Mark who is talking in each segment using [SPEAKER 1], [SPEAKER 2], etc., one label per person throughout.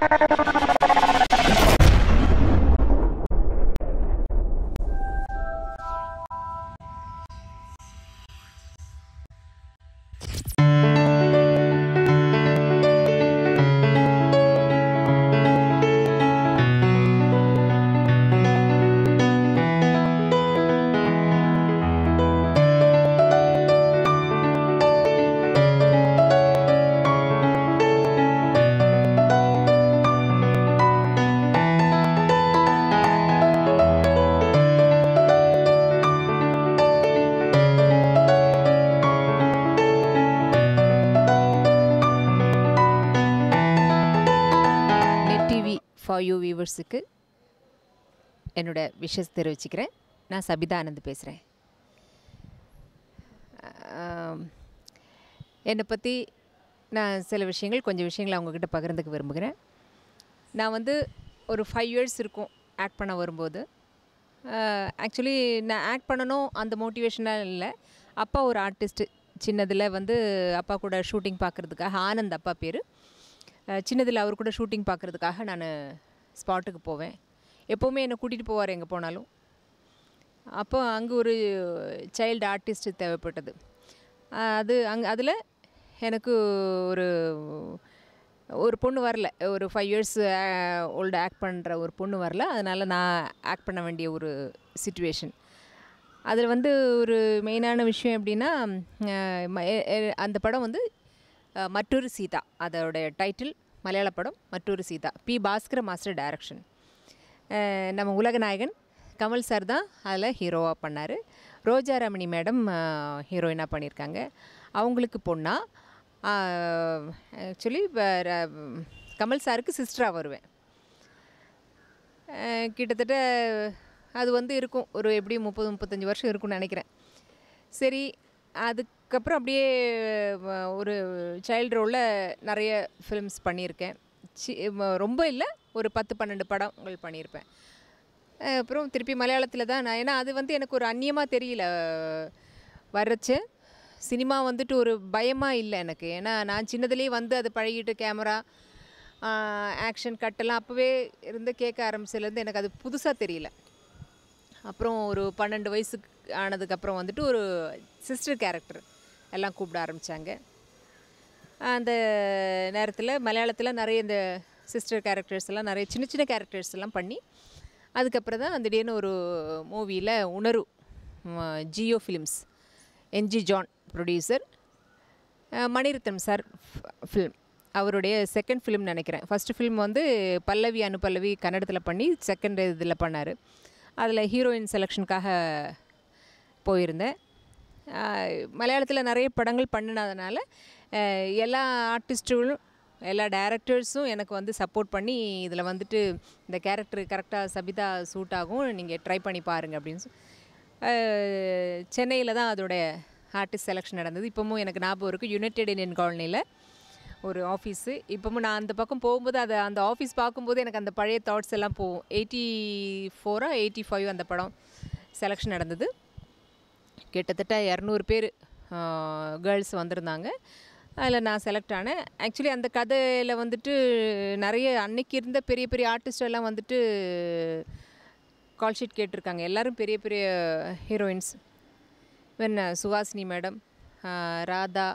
[SPEAKER 1] Bye. வியூவர்ஸுக்கு என்னோட wishes தெரிவிச்சுக்கிறேன் நான் சபிதா ஆனந்த் பேசுகிறேன் என்னை பற்றி நான் சில விஷயங்கள் கொஞ்சம் விஷயங்களை அவங்கக்கிட்ட பகிர்ந்துக்க விரும்புகிறேன் நான் வந்து ஒரு ஃபைவ் இயர்ஸ் இருக்கும் ஆக்ட் பண்ண வரும்போது ஆக்சுவலி நான் ஆக்ட் பண்ணணும் அந்த மோட்டிவேஷனாக இல்லை அப்பா ஒரு ஆர்டிஸ்ட்டு சின்னதில் வந்து அப்பா கூட ஷூட்டிங் பார்க்குறதுக்காக ஆனந்த் அப்பா பேர் சின்னதில் அவர் கூட ஷூட்டிங் பார்க்குறதுக்காக நான் ஸ்பாட்டுக்கு போவேன் எப்போவுமே என்னை கூட்டிகிட்டு போவார் எங்கே போனாலும் அப்போ அங்கே ஒரு சைல்டு ஆர்டிஸ்ட்டு தேவைப்பட்டது அது அங்கே அதில் எனக்கு ஒரு ஒரு பொண்ணு வரல ஒரு ஃபைவ் இயர்ஸ் ஓல்டு ஆக்ட் பண்ணுற ஒரு பொண்ணு வரல அதனால் நான் ஆக்ட் பண்ண வேண்டிய ஒரு சுச்சுவேஷன் அதில் வந்து ஒரு மெயினான விஷயம் எப்படின்னா அந்த படம் வந்து மற்றொரு சீதா அதோடைய டைட்டில் மலையாள படம் மற்றொரு Sita P Bhaskara master direction நம்ம உலகநாயகன் கமல் சார் தான் அதில் ஹீரோவாக பண்ணார் ரோஜா ரமணி மேடம் ஹீரோயினாக பண்ணியிருக்காங்க அவங்களுக்கு பொண்ணா ஆக்சுவலி கமல் சாருக்கு சிஸ்டராக வருவேன் கிட்டத்தட்ட அது வந்து இருக்கும் ஒரு எப்படி முப்பது முப்பத்தஞ்சு வருஷம் இருக்கும்னு நினைக்கிறேன் சரி அதுக்கு அதுக்கப்புறம் அப்படியே ஒரு சைல்டு ரோலில் நிறைய ஃபிலிம்ஸ் பண்ணியிருக்கேன் சி ரொம்ப இல்லை ஒரு பத்து பன்னெண்டு படங்கள் பண்ணியிருப்பேன் அப்புறம் திருப்பி மலையாளத்தில் தான் நான் ஏன்னா அது வந்து எனக்கு ஒரு அந்நியமாக தெரியல வரச்சு சினிமா வந்துட்டு ஒரு பயமாக இல்லை எனக்கு ஏன்னா நான் சின்னதுலேயே வந்து அது பழகிட்டு கேமரா ஆக்ஷன் கட்டெல்லாம் அப்போவே இருந்து கேட்க ஆரம்பிச்சதுலேருந்து எனக்கு அது புதுசாக தெரியல அப்புறம் ஒரு பன்னெண்டு வயசுக்கு ஆனதுக்கப்புறம் வந்துட்டு ஒரு சிஸ்டர் கேரக்டர் எல்லாம் கூப்பிட ஆரம்பித்தாங்க அந்த நேரத்தில் மலையாளத்தில் நிறைய இந்த சிஸ்டர் கேரக்டர்ஸ் எல்லாம் நிறைய சின்ன சின்ன கேரக்டர்ஸ் எல்லாம் பண்ணி அதுக்கப்புறம் தான் திடீர்னு ஒரு மூவியில் உணர்வு Jio films NG John producer Mani Ratnam sir film அவருடைய செகண்ட் ஃபிலிம் நினைக்கிறேன் ஃபஸ்ட்டு ஃபிலிம் வந்து பல்லவி அனுபல்லவி கன்னடத்தில் பண்ணி செகண்ட் இதில் பண்ணார் அதில் ஹீரோயின் செலெக்ஷனுக்காக போயிருந்தேன் மலையாளத்தில் நிறைய படங்கள் பண்ணினதுனால எல்லா ஆர்டிஸ்ட்டுகளும் எல்லா டேரக்டர்ஸும் எனக்கு வந்து சப்போர்ட் பண்ணி இதில் வந்துட்டு இந்த கேரக்டர் கரெக்டாக சபிதா சூட் ஆகும் நீங்கள் ட்ரை பண்ணி பாருங்கள் அப்படின்னு சென்னையில் தான் அதோடைய ஆர்டிஸ்ட் செலெக்ஷன் நடந்தது இப்போவும் எனக்கு ஞாபகம் இருக்குது யுனைடெட் இண்டியன் காலனியில் ஒரு ஆஃபீஸு இப்போவும் நான் அந்த பக்கம் போகும்போது அதை அந்த ஆஃபீஸ் பார்க்கும்போது எனக்கு அந்த பழைய தாட்ஸ் எல்லாம் போகும் எயிட்டி ஃபோராக எயிட்டி ஃபைவ் அந்த படம் செலெக்ஷன் நடந்தது கிட்டத்தட்ட இரநூறு பேர் கேர்ள்ஸ் வந்திருந்தாங்க அதில் நான் செலக்ட் ஆனேன் ஆக்சுவலி அந்த கதையில் வந்துட்டு நிறைய அன்னைக்கு இருந்த பெரிய பெரிய ஆர்டிஸ்டெல்லாம் வந்துட்டு கால் ஷீட் கேட்டிருக்காங்க எல்லோரும் பெரிய பெரிய heroines when uh, Suhasini madam Radha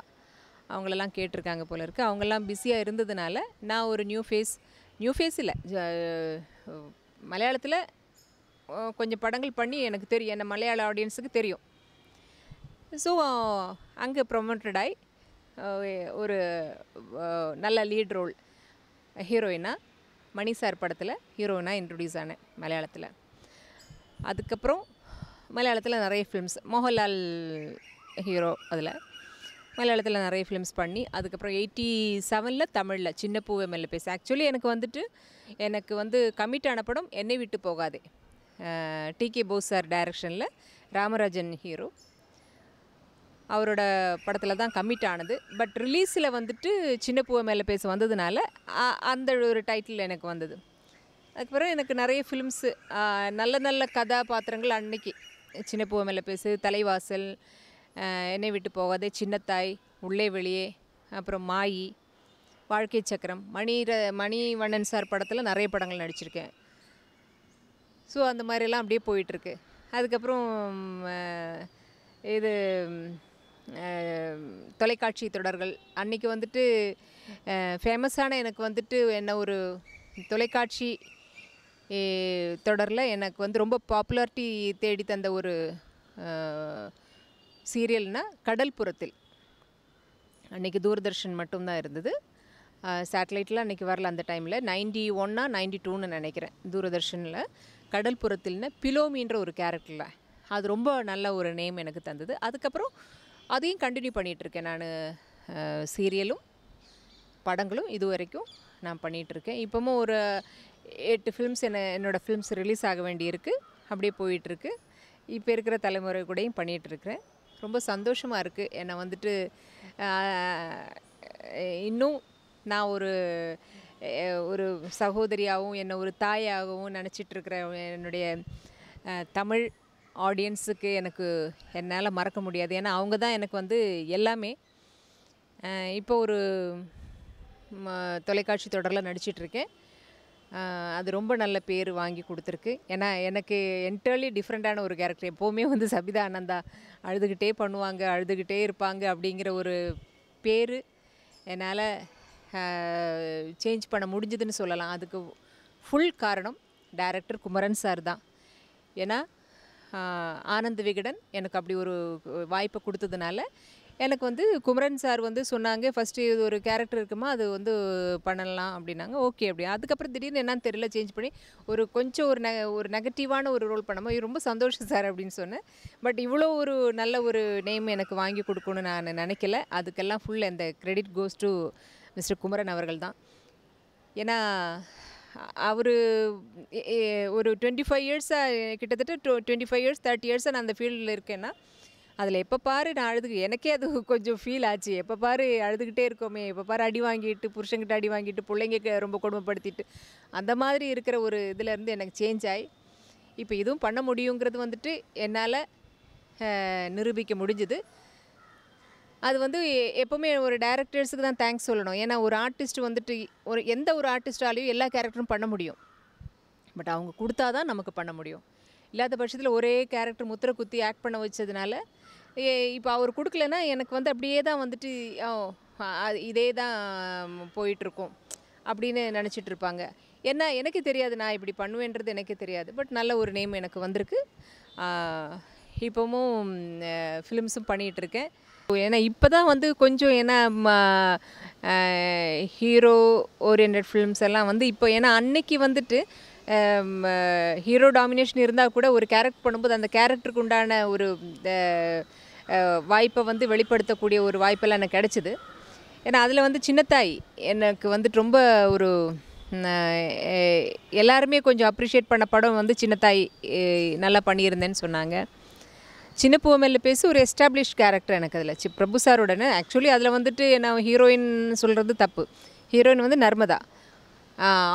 [SPEAKER 1] அவங்களெல்லாம் கேட்டிருக்காங்க போல இருக்குது அவங்கெல்லாம் பிஸியாக இருந்ததுனால நான் ஒரு நியூ ஃபேஸ் நியூ ஃபேஸ் இல்லை மலையாளத்தில் கொஞ்சம் படங்கள் பண்ணி எனக்கு தெரியும் என்ன மலையாள ஆடியன்ஸுக்கு தெரியும் ஸோ அங்கே ப்ரொமோட்டட் ஆகி ஒரு நல்ல லீட் ரோல் ஹீரோயினாக மணி சார் படத்தில் ஹீரோயினாக இன்ட்ரடியூஸ் ஆனேன் மலையாளத்தில் அதுக்கப்புறம் மலையாளத்தில் நிறைய ஃபிலிம்ஸ் மோகன்லால் ஹீரோ அதில் மலையாளத்தில் நிறைய ஃபிலிம்ஸ் பண்ணி அதுக்கப்புறம் எயிட்டி செவனில் தமிழில் சின்ன பூவே மேலே பேச ஆக்சுவலி எனக்கு வந்துட்டு எனக்கு வந்து கமிட் ஆன படம் என்னை விட்டு போகாதே டி கே போஸ் சார் டைரக்ஷனில் ராமராஜன் ஹீரோ அவரோட படத்தில் தான் கம்மிட் ஆனது பட் ரிலீஸில் வந்துட்டு சின்ன பூவை மேலே பேச வந்ததுனால அந்த ஒரு டைட்டில் எனக்கு வந்தது அதுக்கப்புறம் எனக்கு நிறைய ஃபிலிம்ஸு நல்ல நல்ல கதாபாத்திரங்கள் அன்னைக்கு சின்ன பூவை மேலே பேசு தலைவாசல் என்னை விட்டு போகாதே சின்னத்தாய் உள்ளே வெளியே அப்புறம் மாயி வாழ்க்கை சக்கரம் மணி மணிவண்ணன் சார் படத்தில் நிறைய படங்கள் நடிச்சிருக்கேன் ஸோ அந்த மாதிரிலாம் அப்படியே போயிட்டுருக்கு அதுக்கப்புறம் இது தொலைக்காட்சி தொடர்கள் அன்றைக்கி வந்துட்டு ஃபேமஸான எனக்கு வந்துட்டு என்ன ஒரு தொலைக்காட்சி தொடரில் எனக்கு வந்து ரொம்ப பாப்புலாரிட்டி தேடி தந்த ஒரு சீரியல்னால் கடல்புறத்தில் அன்றைக்கி தூர்தர்ஷன் மட்டும்தான் இருந்தது சேட்டலைட்டில் அன்றைக்கி வரல அந்த டைமில் நைன்டி ஒன்னா நைன்டி டூன்னு நினைக்கிறேன் தூரதர்ஷனில் கடல்புறத்தில்னு பிலோமின்ற ஒரு கேரக்டரில் அது ரொம்ப நல்ல ஒரு நேம் எனக்கு தந்தது அதுக்கப்புறம் அதையும் கண்டினியூ பண்ணிகிட்ருக்கேன் நான் சீரியலும் படங்களும் இது வரைக்கும் நான் பண்ணிகிட்ருக்கேன் இப்போமும் ஒரு எட்டு ஃபிலிம்ஸ் என்ன என்னோடய ஃபிலிம்ஸ் ரிலீஸ் ஆக வேண்டியிருக்கு அப்படியே போயிட்டுருக்கு இப்போ இருக்கிற தலைமுறை கூடயும் பண்ணிகிட்ருக்கிறேன் ரொம்ப சந்தோஷமாக இருக்குது என்னை வந்துட்டு இன்னும் நான் ஒரு ஒரு சகோதரியாகவும் என்னை ஒரு தாயாகவும் நினச்சிட்ருக்கிற என்னுடைய தமிழ் ஆடியன்ஸுக்கு எனக்கு என்னால் மறக்க முடியாது ஏன்னா அவங்க தான் எனக்கு வந்து எல்லாமே இப்போ ஒரு தொலைக்காட்சி தொடரில் நடிச்சிட்ருக்கேன் அது ரொம்ப நல்ல பேர் வாங்கி கொடுத்துருக்கு ஏன்னா எனக்கு என்டர்லி டிஃப்ரெண்ட்டான ஒரு கேரக்டர் எப்போவுமே வந்து சபிதா ஆனந்தா அழுதுகிட்டே பண்ணுவாங்க அழுதுகிட்டே இருப்பாங்க அப்படிங்கிற ஒரு பேர் என்னால் சேஞ்ச் பண்ண முடிஞ்சதுன்னு சொல்லலாம் அதுக்கு ஃபுல் காரணம் டேரக்டர் குமரன் சார் தான் ஏன்னா ஆனந்த் விகடன் எனக்கு அப்படி ஒரு வாய்ப்பை கொடுத்ததுனால எனக்கு வந்து குமரன் சார் வந்து சொன்னாங்க ஃபஸ்ட்டு இது ஒரு கேரக்டர் இருக்குமா அது வந்து பண்ணலாம் அப்படின்னாங்க ஓகே அப்படி அதுக்கப்புறம் திடீர்னு என்னன்னு தெரியல சேஞ்ச் பண்ணி ஒரு கொஞ்சம் ஒரு நெ ஒரு நெகட்டிவான ஒரு ரோல் பண்ணமோ இது ரொம்ப சந்தோஷம் சார் அப்படின்னு சொன்னேன் பட் இவ்வளோ ஒரு நல்ல ஒரு நேம் எனக்கு வாங்கி கொடுக்கணும்னு நான் நினைக்கல அதுக்கெல்லாம் ஃபுல் அந்த credit goes to mister Kumaran அவர்கள் தான் ஏன்னா அவர் ஒரு டுவெண்ட்டி ஃபைவ் இயர்ஸாக கிட்டத்தட்ட to twenty five years thirty இயர்ஸாக நான் அந்த ஃபீல்டில் இருக்கேன்னா அதில் எப்போ பாரு நான் அழுது எனக்கே அது கொஞ்சம் ஃபீல் ஆச்சு எப்போ பாரு அழுதுகிட்டே இருக்கோமே எப்போ பாரு அடி வாங்கிட்டு புருஷங்கிட்ட அடி வாங்கிட்டு பிள்ளைங்க ரொம்ப கொடுமைப்படுத்திட்டு அந்த மாதிரி இருக்கிற ஒரு இதுலேருந்து எனக்கு சேஞ்ச் ஆகி இப்போ இதுவும் பண்ண முடியுங்கிறது வந்துட்டு என்னால் நிரூபிக்க முடிஞ்சுது அது வந்து எப்போவுமே ஒரு டேரக்டர்ஸுக்கு தான் தேங்க்ஸ் சொல்லணும் ஏன்னா ஒரு ஆர்டிஸ்ட் வந்துட்டு ஒரு எந்த ஒரு ஆர்டிஸ்டாலையும் எல்லா கேரக்டரும் பண்ண முடியும் பட் அவங்க கொடுத்தா தான் நமக்கு பண்ண முடியும் இல்லாத பட்சத்தில் ஒரே கேரக்டர் முத்திரை குத்தி ஆக்ட் பண்ண வச்சதுனால இப்போ அவர் கொடுக்கலன்னா எனக்கு வந்து அப்படியே தான் வந்துட்டு இதே தான் போயிட்டுருக்கும் அப்படின்னு நினச்சிட்டு இருப்பாங்க என்ன எனக்கு தெரியாது நான் இப்படி பண்ணுவேன்றது எனக்கு தெரியாது பட் நல்ல ஒரு நேம் எனக்கு வந்திருக்கு இப்போவும் ஃபிலிம்ஸும் பண்ணிகிட்ருக்கேன் ஏன்னா இப்போ தான் வந்து கொஞ்சம் ஏன்னா ஹீரோ ஓரியன்ட் ஃபிலிம்ஸ் எல்லாம் வந்து இப்போ ஏன்னா அன்னைக்கு வந்துட்டு ஹீரோ டாமினேஷன் இருந்தால் கூட ஒரு கேரக்ட் பண்ணும்போது அந்த கேரக்டருக்கு உண்டான ஒரு வாய்ப்பை வந்து வெளிப்படுத்தக்கூடிய ஒரு வாய்ப்பெல்லாம் எனக்கு கிடச்சிது ஏன்னா அதில் வந்து சின்னத்தாய் எனக்கு வந்துட்டு ரொம்ப ஒரு எல்லாருமே கொஞ்சம் அப்ரிஷியேட் பண்ண படம் வந்து சின்னத்தாய் நல்லா பண்ணியிருந்தேன்னு சொன்னாங்க சின்ன பூவமெல்ல பேசி ஒரு எஸ்டாப்ளிஷ் கேரக்டர் எனக்கு அதில் சி பிரபு உடனே ஆக்சுவலி அதில் வந்துட்டு என்ன ஹீரோயின் சொல்கிறது தப்பு ஹீரோயின் வந்து நர்மதா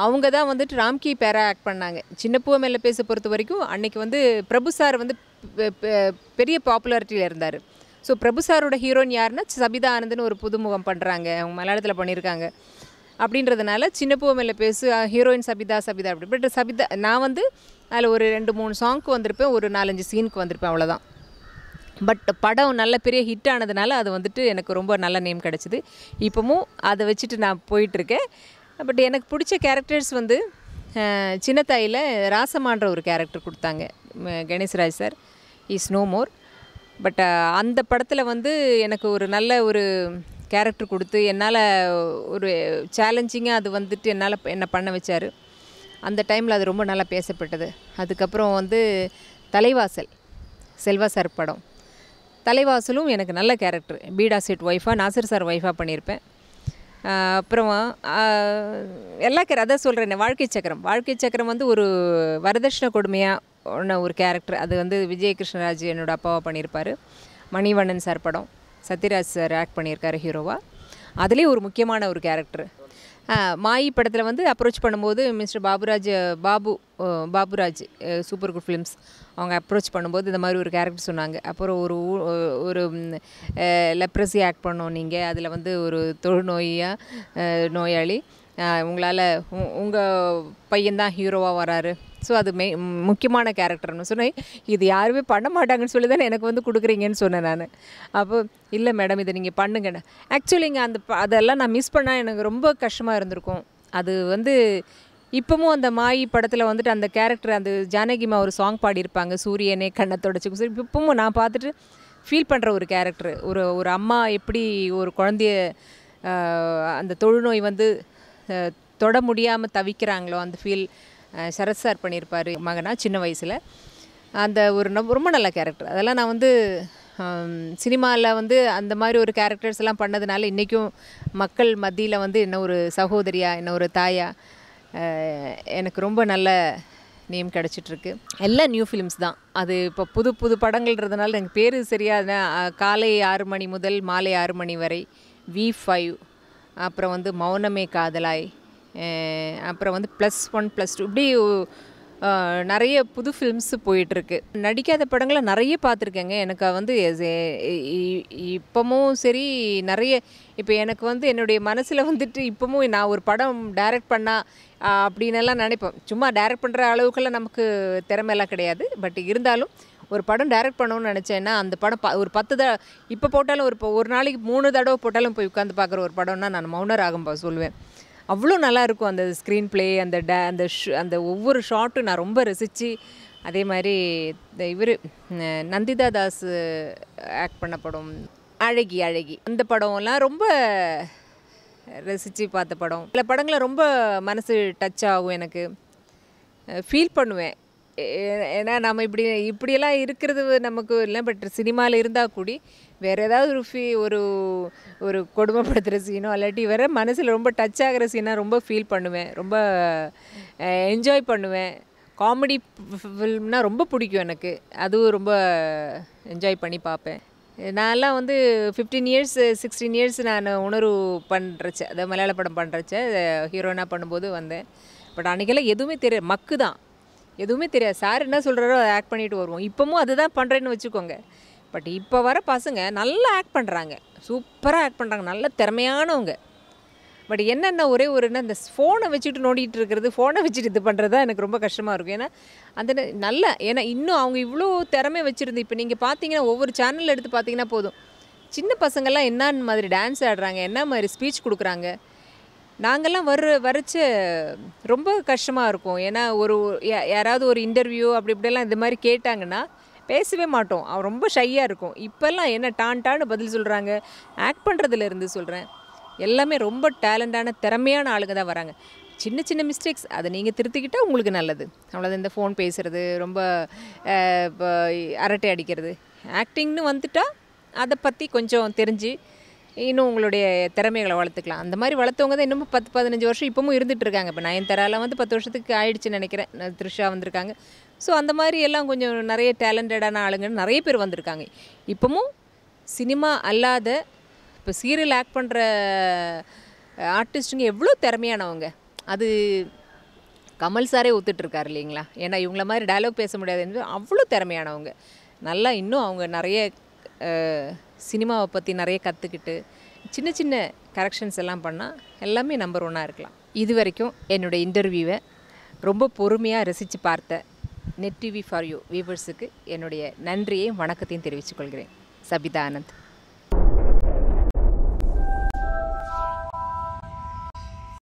[SPEAKER 1] அவங்க தான் வந்துட்டு ராம்கி பேரா ஆக்ட் பண்ணாங்க சின்ன பூவமெல்ல பேச பொறுத்த வரைக்கும் அன்றைக்கி வந்து பிரபு சார் வந்து பெரிய பாப்புலாரிட்டியில் இருந்தார் ஸோ பிரபு சாரோட ஹீரோயின் யாருன்னா சபிதா ஆனந்த்னு ஒரு புதுமுகம் பண்ணுறாங்க அவங்க மலையாளத்தில் பண்ணியிருக்காங்க அப்படின்றதுனால சின்ன பூவமெல்ல பேசு ஹீரோயின் சபிதா சபிதா அப்படி பட் சபிதா நான் வந்து அதில் ஒரு ரெண்டு மூணு சாங்க்கு வந்திருப்பேன் ஒரு நாலஞ்சு சீனுக்கு வந்திருப்பேன் அவ்வளோதான் பட் படம் நல்ல பெரிய ஹிட் ஆனதுனால அது வந்துட்டு எனக்கு ரொம்ப நல்ல நேம் கிடச்சிது இப்போவும் அதை வச்சுட்டு நான் போயிட்டுருக்கேன் பட் எனக்கு பிடிச்ச கேரக்டர்ஸ் வந்து சின்னத்தாயில் ராசமான்ற ஒரு கேரக்டர் கொடுத்தாங்க Ganeshraj sir is no more but அந்த படத்தில் வந்து எனக்கு ஒரு நல்ல ஒரு கேரக்டர் கொடுத்து என்னால் ஒரு சேலஞ்சிங்காக அது வந்துட்டு என்னால் என்னை பண்ண வச்சார் அந்த டைமில் அது ரொம்ப நல்லா பேசப்பட்டது அதுக்கப்புறம் வந்து தலைவாசல் செல்வா சார் படம் தலைவாசலும் எனக்கு நல்ல கேரக்டர் பீடா செட் ஒய்ஃபாக நாசர் சார் ஒய்ஃபாக பண்ணியிருப்பேன் அப்புறமா எல்லா கேர அதான் சொல்கிறேன் வாழ்க்கை சக்கரம் வாழ்க்கை சக்கரம் வந்து ஒரு வரதட்சணை கொடுமையாக ஒன்று ஒரு கேரக்டர் அது வந்து விஜய கிருஷ்ணராஜ் என்னோடய அப்பாவை பண்ணியிருப்பார் மணிவண்ணன் சார் படம் சத்யராஜ் சார் ஆக்ட் பண்ணியிருக்காரு ஹீரோவாக அதுலேயும் ஒரு முக்கியமான ஒரு கேரக்டர் மாயி படத்தில் வந்து அப்ரோச் பண்ணும்போது mister Baburaj Babu Baburaj Super Good Films அவங்க அப்ரோச் பண்ணும்போது இந்த மாதிரி ஒரு கேரக்டர் சொன்னாங்க அப்புறம் ஒரு ஒரு லெப்ரஸி ஆக்ட் பண்ணோம் நீங்கள் அதில் வந்து ஒரு தொழுநோயாக நோயாளி உங்களால் உங்கள் பையன்தான் ஹீரோவாக வராரு ஸோ அது மெய் முக்கியமான கேரக்டர்னு சொன்னேன் இது யாருமே பண்ண மாட்டாங்கன்னு சொல்லி தானே எனக்கு வந்து கொடுக்குறீங்கன்னு சொன்னேன் நான் அப்போ இல்லை மேடம் இதை நீங்கள் பண்ணுங்கன்னு ஆக்சுவலி இங்கே அந்த அதெல்லாம் நான் மிஸ் பண்ணால் எனக்கு ரொம்ப கஷ்டமாக இருந்திருக்கும் அது வந்து இப்போவும் அந்த மாயி படத்தில் வந்துட்டு அந்த கேரக்டர் அந்த ஜானகிமா ஒரு சாங் பாடியிருப்பாங்க சூரியனே கண்ணை தொடச்சிக்கும் சரி இப்போவும் நான் பார்த்துட்டு ஃபீல் பண்ணுற ஒரு கேரக்டர் ஒரு ஒரு அம்மா எப்படி ஒரு குழந்தைய அந்த தொழுநோய் வந்து தொட முடியாமல் தவிக்கிறாங்களோ அந்த ஃபீல் சரத் சார் பண்ணியிருப்பார் மகனா சின்ன வயசில் அந்த ஒரு ரொம்ப நல்ல கேரக்டர் அதெல்லாம் நான் வந்து சினிமாவில் வந்து அந்த மாதிரி ஒரு கேரக்டர்ஸ் எல்லாம் பண்ணதுனால இன்றைக்கும் மக்கள் மத்தியில் வந்து என்ன ஒரு சகோதரியா என்ன ஒரு தாயா எனக்கு ரொம்ப நல்ல நேம் கிடச்சிட்ருக்கு எல்லாம் நியூ ஃபிலிம்ஸ் தான் அது இப்போ புது புது படங்கள்ன்றதுனால எனக்கு பேர் சரியாக காலை ஆறு மணி முதல் மாலை ஆறு மணி வரை வி ஃபைவ் அப்புறம் வந்து மௌனமே காதலாய் அப்புறம் வந்து ப்ளஸ் ஒன் ப்ளஸ் டூ இப்படி நிறைய புது ஃபிலிம்ஸு போயிட்டுருக்கு நடிக்காத படங்களை நிறைய பார்த்துருக்கேங்க எனக்கு வந்து இப்போமும் சரி நிறைய இப்போ எனக்கு வந்து என்னுடைய மனசில் வந்துட்டு இப்போவும் நான் ஒரு படம் டைரக்ட் பண்ணால் அப்படின்னெல்லாம் நினைப்பேன் சும்மா டைரக்ட் பண்ணுற அளவுக்கெல்லாம் நமக்கு திறமையெல்லாம் கிடையாது பட் இருந்தாலும் ஒரு படம் டைரக்ட் பண்ணணும்னு நினச்சேன்னா அந்த படம் ப ஒரு பத்து த இப்போ போட்டாலும் ஒரு ஒரு நாளைக்கு மூணு தடவை போட்டாலும் போய் உட்காந்து பார்க்குற ஒரு படம்னா நான் ஆகும்போது சொல்லுவேன் அவ்வளோ நல்லாயிருக்கும் அந்த ஸ்க்ரீன் ப்ளே அந்த ட அந்த ஷு அந்த ஒவ்வொரு ஷாட்டும் நான் ரொம்ப ரசித்து அதே மாதிரி இவர் நந்திதா தாஸ் ஆக்ட் பண்ண படம் அழகி அழகி அந்த படம்லாம் ரொம்ப ரசித்து பார்த்த படம் சில படங்களை ரொம்ப மனசு டச் ஆகும் எனக்கு ஃபீல் பண்ணுவேன் ஏன்னா நம்ம இப்படி இப்படியெல்லாம் இருக்கிறது நமக்கு இல்லை பட் சினிமாவில் இருந்தால் கூடி வேறு ஏதாவது ருஃபி ஃபீ ஒரு ஒரு கொடுமைப்படுத்துகிற சீனோ இல்லாட்டி வேறு மனசில் ரொம்ப டச் ஆகிற சீனாக ரொம்ப ஃபீல் பண்ணுவேன் ரொம்ப என்ஜாய் பண்ணுவேன் காமெடி ஃபில்ம்னா ரொம்ப பிடிக்கும் எனக்கு அதுவும் ரொம்ப என்ஜாய் பண்ணி பார்ப்பேன் நான்லாம் வந்து ஃபிஃப்டீன் இயர்ஸ் சிக்ஸ்டீன் இயர்ஸ் நான் உணர்வு பண்ணுறச்ச அதை மலையாள படம் பண்ணுறச்ச ஹீரோயினாக பண்ணும்போது வந்தேன் பட் அன்றைக்கெல்லாம் எதுவுமே தெரியாது மக்கு தான் எதுவுமே தெரியாது சார் என்ன சொல்கிறாரோ அதை ஆக்ட் பண்ணிட்டு வருவோம் இப்போமும் அதுதான் பண்ணுறேன்னு வச்சுக்கோங்க பட் இப்போ வர பசங்க நல்லா ஆக்ட் பண்ணுறாங்க சூப்பராக ஆக்ட் பண்ணுறாங்க நல்ல திறமையானவங்க பட் என்னென்ன ஒரே ஒரு என்ன இந்த ஃபோனை வச்சுட்டு நோண்டிகிட்டு இருக்கிறது ஃபோனை வச்சுட்டு இது பண்ணுறது தான் எனக்கு ரொம்ப கஷ்டமாக இருக்கும் ஏன்னா அந்த நல்ல ஏன்னா இன்னும் அவங்க இவ்வளோ திறமை வச்சுருந்து இப்போ நீங்கள் பார்த்தீங்கன்னா ஒவ்வொரு சேனல் எடுத்து பார்த்தீங்கன்னா போதும் சின்ன பசங்கள்லாம் என்ன மாதிரி டான்ஸ் ஆடுறாங்க என்ன மாதிரி ஸ்பீச் கொடுக்குறாங்க நாங்கள்லாம் வர வரைச்ச ரொம்ப கஷ்டமாக இருக்கும் ஏன்னா ஒரு யாராவது ஒரு இன்டர்வியூ அப்படி இப்படியெல்லாம் இந்த மாதிரி கேட்டாங்கன்னா பேசவே மாட்டோம் அவன் ரொம்ப ஷையாக இருக்கும் இப்போல்லாம் என்ன டான் டான்னு பதில் சொல்கிறாங்க ஆக்ட் பண்ணுறதுலேருந்து சொல்கிறேன் எல்லாமே ரொம்ப டேலண்டான திறமையான ஆளுங்க தான் வராங்க சின்ன சின்ன மிஸ்டேக்ஸ் அதை நீங்கள் திருத்திக்கிட்டால் உங்களுக்கு நல்லது அவ்வளோதான் இந்த ஃபோன் பேசுகிறது ரொம்ப அரட்டை அடிக்கிறது ஆக்டிங்னு வந்துட்டால் அதை பற்றி கொஞ்சம் தெரிஞ்சு இன்னும் உங்களுடைய திறமைகளை வளர்த்துக்கலாம் அந்த மாதிரி வளர்த்தவங்க தான் இன்னமும் பத்து பதினஞ்சு வருஷம் இப்போவும் இருந்துகிட்டு இருக்காங்க இப்போ நயன்தாராலாம் வந்து பத்து வருஷத்துக்கு ஆயிடுச்சுன்னு நினைக்கிறேன் த்ரிஷா வந்திருக்காங்க ஸோ அந்த மாதிரி எல்லாம் கொஞ்சம் நிறைய டேலண்டடான ஆளுங்க நிறைய பேர் வந்திருக்காங்க இப்போவும் சினிமா அல்லாத இப்போ சீரியல் ஆக்ட் பண்ணுற ஆர்டிஸ்ட்டுங்க எவ்வளோ திறமையானவங்க அது கமல் சாரே ஒத்துட்ருக்காரு இல்லைங்களா ஏன்னா இவங்கள மாதிரி டைலாக் பேச முடியாது என்று அவ்வளோ திறமையானவங்க நல்லா இன்னும் அவங்க நிறைய சினிமாவை பற்றி நிறைய கற்றுக்கிட்டு சின்ன சின்ன கரெக்ஷன்ஸ் எல்லாம் பண்ணால் எல்லாமே நம்பர் ஒன்னாக இருக்கலாம் இது வரைக்கும் என்னுடைய இன்டர்வியூவை ரொம்ப பொறுமையாக ரசித்து பார்த்த நெட் டிவி ஃபார் யூ வீவர்ஸுக்கு என்னுடைய நன்றியையும் வணக்கத்தையும் தெரிவித்துக் கொள்கிறேன் சபிதா ஆனந்த்